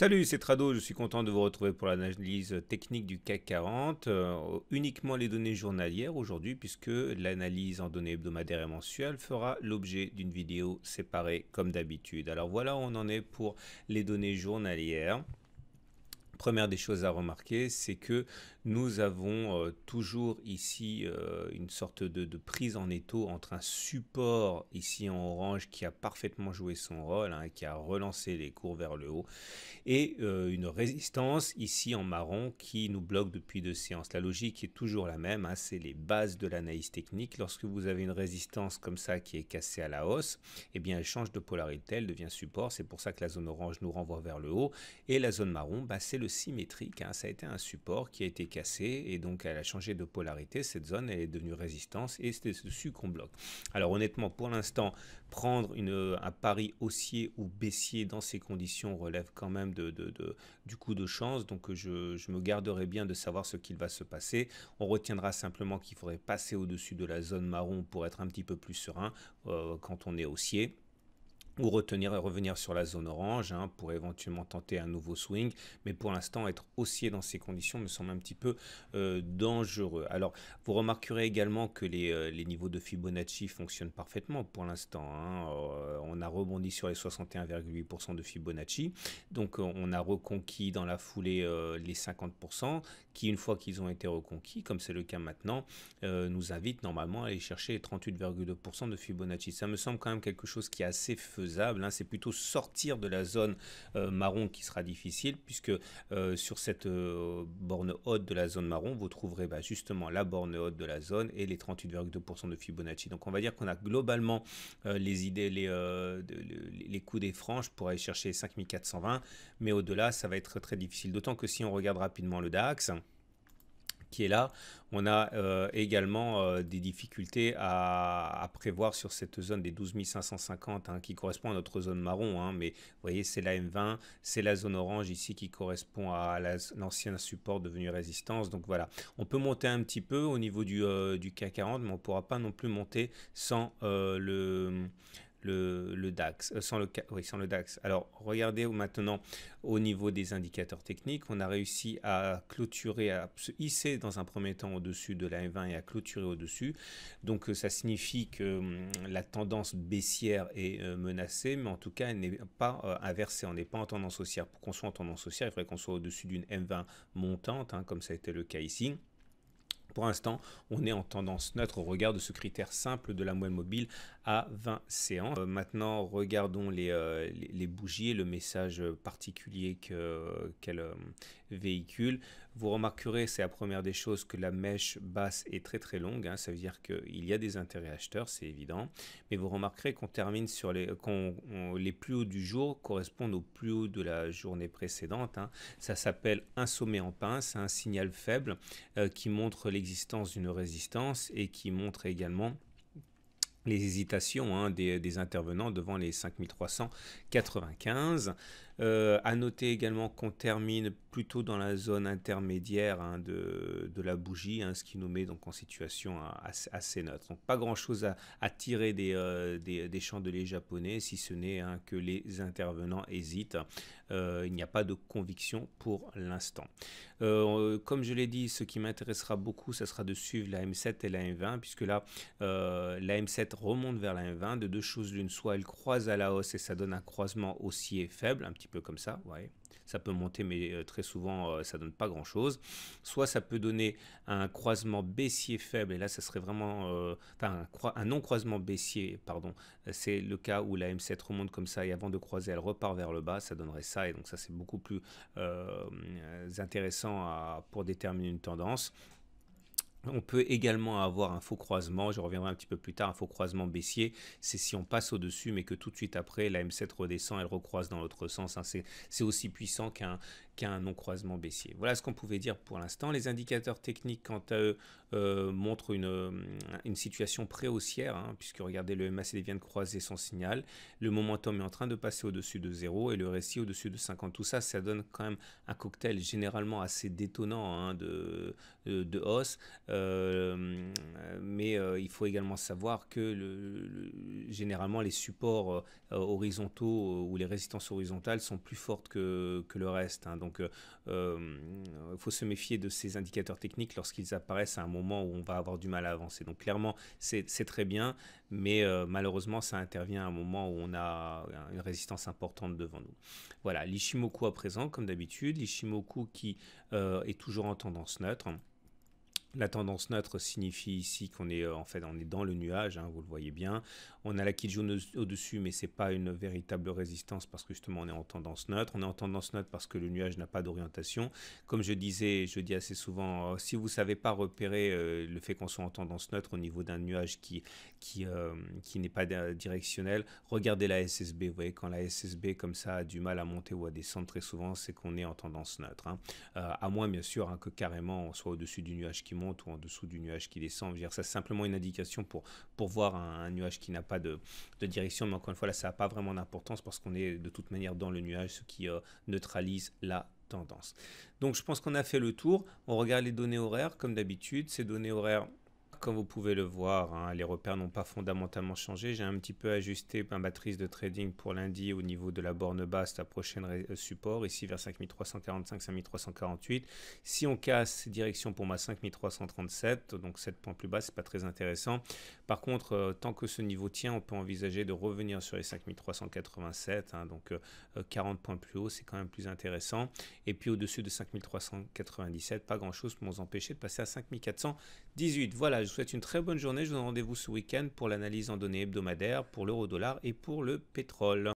Salut, c'est Trado, je suis content de vous retrouver pour l'analyse technique du CAC 40. Euh, uniquement les données journalières aujourd'hui, puisque l'analyse en données hebdomadaires et mensuelles fera l'objet d'une vidéo séparée comme d'habitude. Alors voilà où on en est pour les données journalières. Première des choses à remarquer, c'est que nous avons euh, toujours ici euh, une sorte de, prise en étau entre un support ici en orange qui a parfaitement joué son rôle, hein, qui a relancé les cours vers le haut, et euh, une résistance ici en marron qui nous bloque depuis deux séances. La logique est toujours la même, hein, c'est les bases de l'analyse technique. Lorsque vous avez une résistance comme ça qui est cassée à la hausse, eh bien elle change de polarité, elle devient support, c'est pour ça que la zone orange nous renvoie vers le haut, et la zone marron, bah, c'est le symétrique, hein. ça a été un support qui a été cassé et donc elle a changé de polarité, cette zone est devenue résistance et c'est dessus qu'on bloque. Alors honnêtement, pour l'instant, prendre un pari haussier ou baissier dans ces conditions relève quand même de, du coup de chance, donc je, me garderai bien de savoir ce qu'il va se passer. On retiendra simplement qu'il faudrait passer au-dessus de la zone marron pour être un petit peu plus serein euh, quand on est haussier ou retenir, revenir sur la zone orange hein, pour éventuellement tenter un nouveau swing. Mais pour l'instant, être haussier dans ces conditions me semble un petit peu euh, dangereux. Alors, vous remarquerez également que euh, les, niveaux de Fibonacci fonctionnent parfaitement pour l'instant. Hein. Euh, on a rebondi sur les 61,8% de Fibonacci. Donc, on a reconquis dans la foulée les 50% qui, une fois qu'ils ont été reconquis, comme c'est le cas maintenant, nous invitent normalement à aller chercher les 38,2% de Fibonacci. Ça me semble quand même quelque chose qui est assez faisable Hein. C'est plutôt sortir de la zone euh, marron qui sera difficile, puisque euh, sur cette euh, borne haute de la zone marron, vous trouverez bah, justement la borne haute de la zone et les 38,2% de Fibonacci. Donc on va dire qu'on a globalement les idées, les, les, les coups des franges pour aller chercher 5420, mais au-delà, ça va être très difficile. D'autant que si on regarde rapidement le DAX, qui est là. On a euh, également euh, des difficultés à, prévoir sur cette zone des 12 550 hein, qui correspond à notre zone marron. Hein. mais vous voyez, c'est la M20, c'est la zone orange ici qui correspond à l'ancien support devenu résistance. Donc voilà, on peut monter un petit peu au niveau du, k euh, 40, mais on ne pourra pas non plus monter sans le le, DAX, euh, sans, le, sans le DAX. Alors, regardez maintenant au niveau des indicateurs techniques. On a réussi à clôturer, à se hisser dans un premier temps au-dessus de la M20 et à clôturer au-dessus. Donc, euh, ça signifie que hum, la tendance baissière est euh, menacée, mais en tout cas, elle n'est pas inversée. On n'est pas en tendance haussière. Pour qu'on soit en tendance haussière, il faudrait qu'on soit au-dessus d'une M20 montante, hein, comme ça a été le cas ici pour l'instant, on est en tendance neutre au regard de ce critère simple de la moelle mobile à 20 séances. Euh, maintenant, regardons euh, les, bougies et le message particulier que euh, quel véhicule. Vous remarquerez, c'est la première des choses, que la mèche basse est très très longue. Hein. ça veut dire qu'il y a des intérêts acheteurs, c'est évident. Mais vous remarquerez qu'on termine sur les, qu'on, les plus hauts du jour correspondent aux plus hauts de la journée précédente. Hein. Ça s'appelle un sommet en pince, un signal faible euh, qui montre l'existence d'une résistance et qui montre également les hésitations hein, des, intervenants devant les 5395. Euh, à noter également qu'on termine plutôt dans la zone intermédiaire hein, de, la bougie, hein, ce qui nous met donc en situation assez, neutre. Donc pas grand-chose à, tirer des, euh, des, chandeliers japonais, si ce n'est hein, que les intervenants hésitent. Euh, il n'y a pas de conviction pour l'instant. Euh, comme je l'ai dit, ce qui m'intéressera beaucoup, ce sera de suivre la M7 et la M20, puisque là, la M7 remonte vers la M20. De deux choses l'une, soit elle croise à la hausse et ça donne un croisement haussier faible, un petit peu comme ça, ouais, ça peut monter, mais euh, très souvent, euh, ça donne pas grand-chose. Soit ça peut donner un croisement baissier faible, et là, ça serait vraiment... Euh, un, non-croisement baissier, pardon. C'est le cas où la M7 remonte comme ça, et avant de croiser, elle repart vers le bas, ça donnerait ça, et donc ça, c'est beaucoup plus intéressant pour déterminer une tendance. On peut également avoir un faux croisement, je reviendrai un petit peu plus tard, un faux croisement baissier, c'est si on passe au-dessus mais que tout de suite après la M7 redescend, elle recroise dans l'autre sens. Hein. C'est aussi puissant qu'un qu'un un non-croisement baissier. Voilà ce qu'on pouvait dire pour l'instant. Les indicateurs techniques, quant à eux, euh, montrent une, euh, une situation pré-haussière, hein, puisque regardez, le MACD vient de croiser son signal, le momentum est en train de passer au-dessus de 0 et le récit au-dessus de 50. Tout ça, ça donne quand même un cocktail généralement assez détonnant hein, de, de, hausse, euh, mais il faut également savoir que le, généralement les supports horizontaux ou les résistances horizontales sont plus fortes que, que le reste. Hein. donc donc, il euh, euh, faut se méfier de ces indicateurs techniques lorsqu'ils apparaissent à un moment où on va avoir du mal à avancer. Donc, clairement, c'est très bien, mais euh, malheureusement, ça intervient à un moment où on a une résistance importante devant nous. Voilà, l'Ishimoku à présent, comme d'habitude, l'Ishimoku qui est toujours en tendance neutre. La tendance neutre signifie ici qu'on est euh, en fait on est dans le nuage, hein, vous le voyez bien. On a la jaune au-dessus, mais ce n'est pas une véritable résistance parce que justement on est en tendance neutre. On est en tendance neutre parce que le nuage n'a pas d'orientation. Comme je disais, je dis assez souvent, euh, si vous ne savez pas repérer euh, le fait qu'on soit en tendance neutre au niveau d'un nuage qui qui qui n'est pas directionnel, regardez la SSB. Vous voyez quand la SSB comme ça a du mal à monter ou à descendre très souvent, c'est qu'on est en tendance neutre. Hein. à moins bien sûr hein, que carrément on soit au-dessus du nuage qui monte ou en dessous du nuage qui descend. ça c'est simplement une indication pour, pour voir un, nuage qui n'a pas de, direction. Mais encore une fois, là, ça n'a pas vraiment d'importance parce qu'on est de toute manière dans le nuage, ce qui euh, neutralise la tendance. Donc je pense qu'on a fait le tour. On regarde les données horaires, comme d'habitude. Ces données horaires, comme vous pouvez le voir. Hein, les repères n'ont pas fondamentalement changé. J'ai un petit peu ajusté ma matrice de trading pour lundi au niveau de la borne basse, la prochaine euh, support, ici vers 5345, 5348. Si on casse, direction pour ma 5337, donc 7 points plus bas, ce n'est pas très intéressant. Par contre, euh, tant que ce niveau tient, on peut envisager de revenir sur les 5387, hein, donc 40 euh, points plus haut, c'est quand même plus intéressant. Et puis au-dessus de 5397, pas grand-chose pour nous empêcher de passer à 5418. Voilà, je vous souhaite une très bonne journée. Je vous donne rendez-vous ce week-end pour l'analyse en données hebdomadaires, pour l'euro-dollar et pour le pétrole.